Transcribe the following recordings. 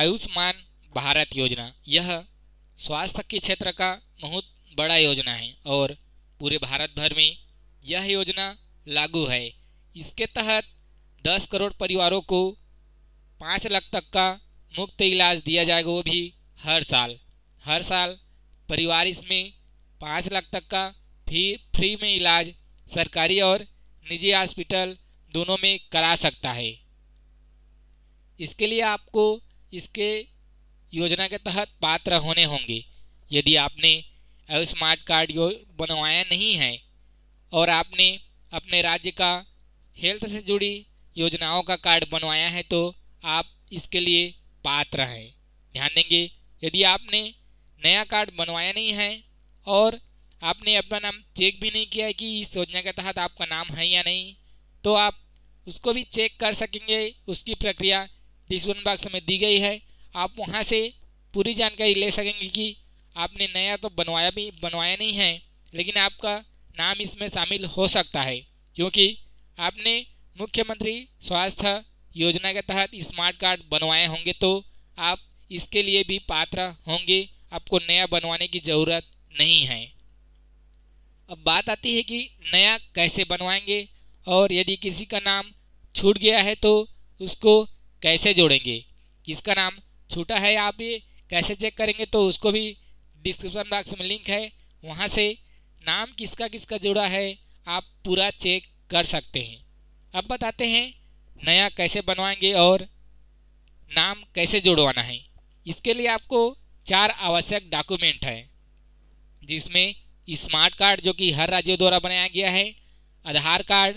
आयुष्मान भारत योजना यह स्वास्थ्य के क्षेत्र का बहुत बड़ा योजना है और पूरे भारत भर में यह योजना लागू है इसके तहत 10 करोड़ परिवारों को पाँच लाख तक का मुफ्त इलाज दिया जाएगा वो भी हर साल हर साल परिवार इसमें पाँच लाख तक का फी फ्री में इलाज सरकारी और निजी हॉस्पिटल दोनों में करा सकता है इसके लिए आपको इसके योजना के तहत पात्र होने होंगे यदि आपने स्मार्ट कार्ड यो बनवाया नहीं है और आपने अपने राज्य का हेल्थ से जुड़ी योजनाओं का कार्ड बनवाया है तो आप इसके लिए पात्र हैं ध्यान देंगे यदि आपने नया कार्ड बनवाया नहीं है और आपने अपना नाम चेक भी नहीं किया है कि इस योजना के तहत आपका नाम है या नहीं तो आप उसको भी चेक कर सकेंगे उसकी प्रक्रिया डिस्क्रिप्शन बॉक्स में दी गई है आप वहाँ से पूरी जानकारी ले सकेंगे कि आपने नया तो बनवाया भी बनवाया नहीं है लेकिन आपका नाम इसमें शामिल हो सकता है क्योंकि आपने मुख्यमंत्री स्वास्थ्य योजना के तहत स्मार्ट कार्ड बनवाए होंगे तो आप इसके लिए भी पात्र होंगे आपको नया बनवाने की ज़रूरत नहीं है अब बात आती है कि नया कैसे बनवाएंगे और यदि किसी का नाम छूट गया है तो उसको कैसे जोड़ेंगे किसका नाम छोटा है आप भी कैसे चेक करेंगे तो उसको भी डिस्क्रिप्शन बॉक्स में लिंक है वहाँ से नाम किसका किसका जुड़ा है आप पूरा चेक कर सकते हैं अब बताते हैं नया कैसे बनवाएंगे और नाम कैसे जुड़वाना है इसके लिए आपको चार आवश्यक डॉक्यूमेंट हैं जिसमें स्मार्ट कार्ड जो कि हर राज्य द्वारा बनाया गया है आधार कार्ड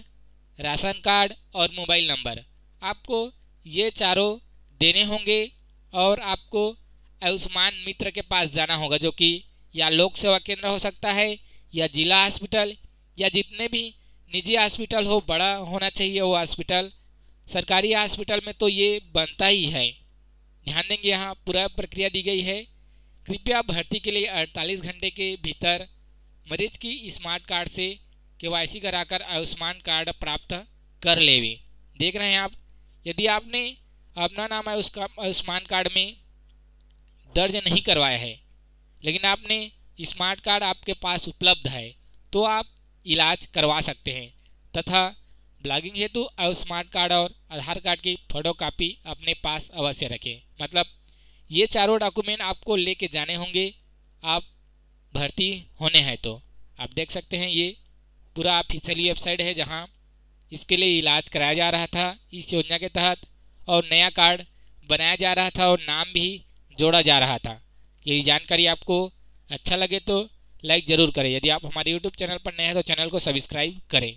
राशन कार्ड और मोबाइल नंबर आपको ये चारों देने होंगे और आपको आयुष्मान मित्र के पास जाना होगा जो कि या लोक सेवा केंद्र हो सकता है या जिला हॉस्पिटल या जितने भी निजी हॉस्पिटल हो बड़ा होना चाहिए वो हॉस्पिटल सरकारी हॉस्पिटल में तो ये बनता ही है ध्यान देंगे यहाँ पूरा प्रक्रिया दी गई है कृपया भर्ती के लिए 48 घंटे के भीतर मरीज की स्मार्ट कार्ड से के वाई सी कराकर आयुष्मान कार्ड प्राप्त कर लेवे देख रहे हैं आप यदि आपने अपना नाम है उसका आयुष्मान कार्ड में दर्ज नहीं करवाया है लेकिन आपने स्मार्ट कार्ड आपके पास उपलब्ध है तो आप इलाज करवा सकते हैं तथा ब्लॉगिंग हेतु स्मार्ट कार्ड और आधार कार्ड की फोटो कापी अपने पास अवश्य रखें मतलब ये चारों डॉक्यूमेंट आपको लेके जाने होंगे आप भर्ती होने हैं तो आप देख सकते हैं ये पूरा ऑफिशियली वेबसाइट है जहाँ इसके लिए इलाज कराया जा रहा था इस योजना के तहत और नया कार्ड बनाया जा रहा था और नाम भी जोड़ा जा रहा था यही जानकारी आपको अच्छा लगे तो लाइक ज़रूर करें यदि आप हमारे यूट्यूब चैनल पर नए हैं तो चैनल को सब्सक्राइब करें